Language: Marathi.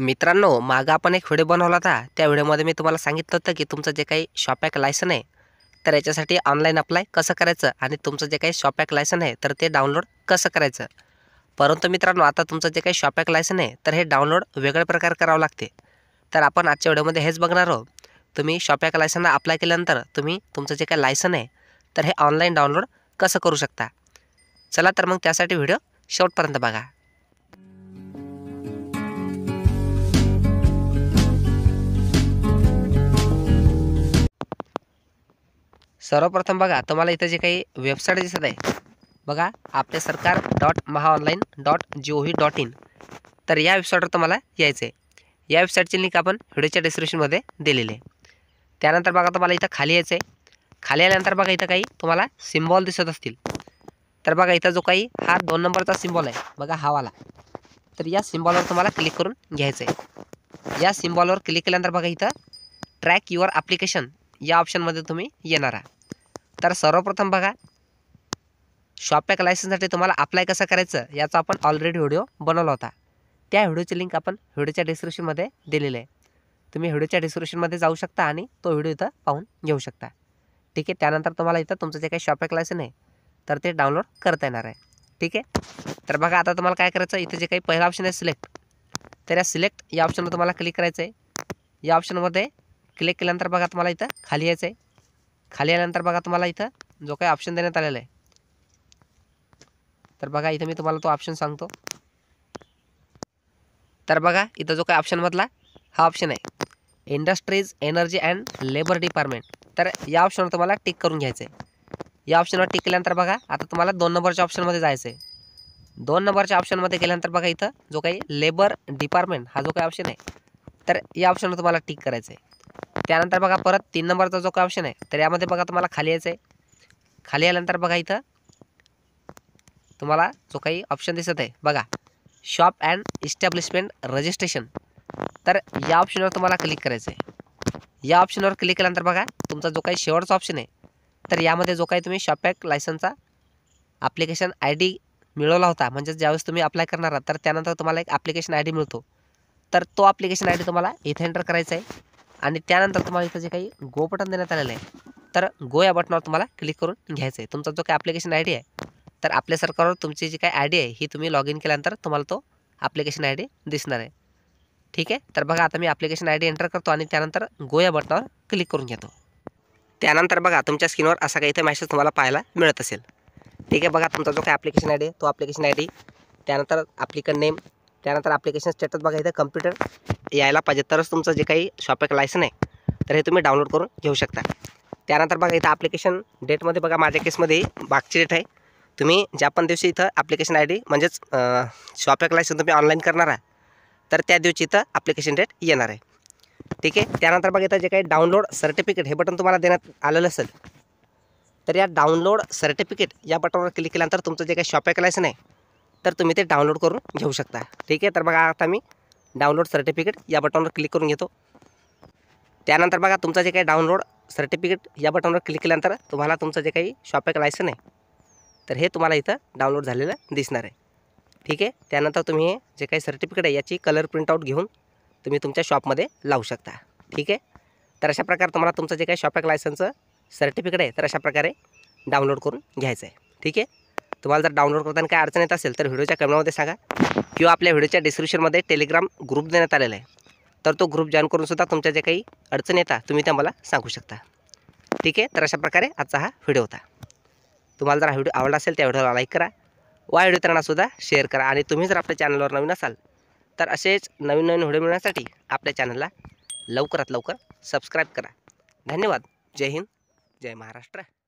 मित्रांनो मागं आपण एक व्हिडिओ बनवला होता त्या व्हिडिओमध्ये मी तुम्हाला सांगितलं होतं की तुमचं जे काही शॉपॅक लायसन आहे तर याच्यासाठी ऑनलाईन अप्लाय कसं करायचं आणि तुमचं जे काही शॉपॅक लायसन आहे तर ते डाउनलोड कसं करायचं परंतु मित्रांनो आता तुमचं जे काही शॉपॅक लायसन आहे तर हे डाउनलोड वेगळ्या प्रकारे करावं लागते तर आपण आजच्या व्हिडिओमध्ये हेच बघणार आहोत तुम्ही शॉपॅक लायसनला अप्लाय केल्यानंतर तुम्ही तुमचं जे काही लायसन आहे तर हे ऑनलाईन डाउनलोड कसं करू शकता चला तर मग त्यासाठी व्हिडिओ शेवटपर्यंत बघा सर्वप्रथम बघा तुम्हाला इथं जे काही वेबसाईट दिसत आहे बघा Aaple Sarkar dot Mahaonline dot G O V dot इन तर या वेबसाईटवर तुम्हाला यायचं आहे या वेबसाईटची लिंक आपण व्हिडिओच्या डिस्क्रिप्शनमध्ये दिलेली आहे त्यानंतर बघा तुम्हाला इथं खाली यायचं आहे खाली आल्यानंतर बघा इथं काही तुम्हाला सिम्बॉल दिसत असतील तर बघा इथं जो काही हा दोन नंबरचा सिम्बॉल आहे बघा हावाला तर या सिम्बॉलवर तुम्हाला क्लिक करून घ्यायचं आहे या सिम्बॉलवर क्लिक केल्यानंतर बघा इथं ट्रॅक युअर ॲप्लिकेशन या ऑप्शनमध्ये तुम्ही येणार आहात तर सर्वप्रथम बघा शॉपॅक लायसन्ससाठी तुम्हाला अप्लाय कसं करायचं याचा आपण ऑलरेडी व्हिडिओ बनवला होता त्या व्हिडिओची लिंक आपण व्हिडिओच्या डिस्क्रिप्शनमध्ये दिलेली आहे तुम्ही व्हिडिओच्या डिस्क्रिप्शनमध्ये जाऊ शकता आणि तो व्हिडिओ इथं पाहून घेऊ शकता ठीक आहे त्यानंतर तुम्हाला इथं तुमचं जे काही शॉपॅक लायसन आहे तर ते डाउनलोड करता येणार आहे ठीक आहे तर बघा आता तुम्हाला काय करायचं इथे जे काही पहिला ऑप्शन आहे सिलेक्ट तर या सिलेक्ट या ऑप्शनवर तुम्हाला क्लिक करायचं आहे या ऑप्शनमध्ये क्लिक केल्यानंतर बघा तुम्हाला इथं खाली यायचं आहे खाली आल्यानंतर बघा तुम्हाला इथं जो काही ऑप्शन देण्यात आलेला आहे तर बघा इथं मी तुम्हाला तो ऑप्शन सांगतो तर बघा इथं जो काही ऑप्शनमधला हा ऑप्शन आहे industries energy and labour department तर या ऑप्शनवर तुम्हाला टिक करून घ्यायचं आहे या ऑप्शनवर टिक केल्यानंतर बघा आता तुम्हाला दोन नंबरच्या ऑप्शनमध्ये जायचं आहे दोन नंबरच्या ऑप्शनमध्ये गेल्यानंतर बघा इथं जो काही लेबर डिपार्टमेंट हा जो काही ऑप्शन आहे तर या ऑप्शनवर तुम्हाला टिक करायचं आहे त्यानंतर बघा परत तीन नंबरचा जो काय ऑप्शन आहे तर यामध्ये बघा तुम्हाला खाली यायचं आहे खाली आल्यानंतर बघा इथं तुम्हाला जो काही ऑप्शन दिसत आहे बघा शॉप अँड इस्टॅब्लिशमेंट रजिस्ट्रेशन तर या ऑप्शनवर तुम्हाला क्लिक करायचं आहे या ऑप्शनवर क्लिक केल्यानंतर बघा तुमचा जो काही शेवटचा ऑप्शन आहे तर यामध्ये जो काही तुम्ही शॉपॅक लायसनचा ॲप्लिकेशन आय डी मिळवला होता म्हणजेच ज्यावेळेस तुम्ही अप्लाय करणार आहात तर त्यानंतर तुम्हाला एक ॲप्लिकेशन आय डी मिळतो तर तो ॲप्लिकेशन आय डी तुम्हाला इथे एंटर करायचं आहे आणि त्यानंतर तुम्हाला इथं जे काही गो बटन देण्यात आलेलं आहे तर गो या बटनावर तुम्हाला क्लिक करून घ्यायचं आहे तुमचा जो काही ॲप्लिकेशन आय डी आहे तर आपल्या सरकारवर तुमची जी काही आय डी आहे ही तुम्ही लॉग इन केल्यानंतर तुम्हाला तो ॲप्लिकेशन आय डी दिसणार आहे ठीक आहे तर बघा आता मी ॲप्लिकेशन आय डी एंटर करतो आणि त्यानंतर गो या बटनावर क्लिक करून घेतो त्यानंतर बघा तुमच्या स्क्रीनवर असा काही इथे मॅसेज तुम्हाला पाहायला मिळत असेल ठीक आहे बघा तुमचा जो काही ॲप्लिकेशन आय डी आहे तो ॲप्लिकेशन आय डी त्यानंतर ॲप्लिकंट नेम त्यानंतर ॲप्लिकेशन स्टेटस बघा इथं कम्प्युटर यायला पाहिजे तरच तुमचं जे काही शॉपिंग लायसन आहे तर हे तुम्ही डाउनलोड करून घेऊ शकता त्यानंतर बघा इथं ॲप्लिकेशन डेटमध्ये बघा माझ्या केसमध्ये मागची डेट आहे तुम्ही ज्या पण दिवशी इथं ॲप्लिकेशन आय डी म्हणजेच शॉपिंग लायसन तुम्ही ऑनलाईन करणार आहात तर त्या दिवशी इथं ॲप्लिकेशन डेट येणार आहे ठीक आहे त्यानंतर बघा इथं जे काही डाउनलोड सर्टिफिकेट हे बटन तुम्हाला देण्यात आलेलं असेल तर या डाउनलोड सर्टिफिकेट या बटनवर क्लिक केल्यानंतर तुमचं जे काही शॉपिंग लायसन आहे तर तुम्ही ते डाउनलोड करून घेऊ शकता ठीक आहे तर बघा आता मी डाउनलोड सर्टिफिकेट या बटनवर क्लिक करून घेतो त्यानंतर बघा तुमचं जे काही डाउनलोड सर्टिफिकेट या बटनवर क्लिक केल्यानंतर तुम्हाला तुमचं जे काही शॉपिंग लायसन आहे तर हे तुम्हाला इथं डाउनलोड झालेलं दिसणार आहे ठीक आहे त्यानंतर तुम्ही हे जे काही सर्टिफिकेट आहे याची कलर प्रिंटआउट घेऊन तुम्ही तुमच्या शॉपमध्ये लावू शकता ठीक आहे तर अशा प्रकारे तुम्हाला तुमचं जे काही शॉपिंग लायसनचं सर्टिफिकेट आहे तर अशा प्रकारे डाउनलोड करून घ्यायचं आहे ठीक आहे तुम्हाला जर डाउनलोड करताना काय अडचण येत असेल तर व्हिडिओच्या कमेंटमध्ये सांगा किंवा आपल्या व्हिडिओच्या डिस्क्रिप्शनमध्ये टेलिग्राम ग्रुप देण्यात आलेला आहे तर तो ग्रुप जॉईन करूनसुद्धा तुमच्या जे काही अडचण येतात तुम्ही त्या मला सांगू शकता ठीक आहे तर अशा प्रकारे आजचा हा व्हिडिओ होता तुम्हाला जर हा व्हिडिओ आवडला असेल त्या व्हिडिओला लाईक करा वा सुद्धा शेअर करा आणि तुम्ही जर आपल्या चॅनलवर नवीन असाल तर असेच नवीन नवीन व्हिडिओ मिळण्यासाठी आपल्या चॅनलला लवकरात लवकर सबस्क्राईब करा धन्यवाद जय हिंद जय महाराष्ट्र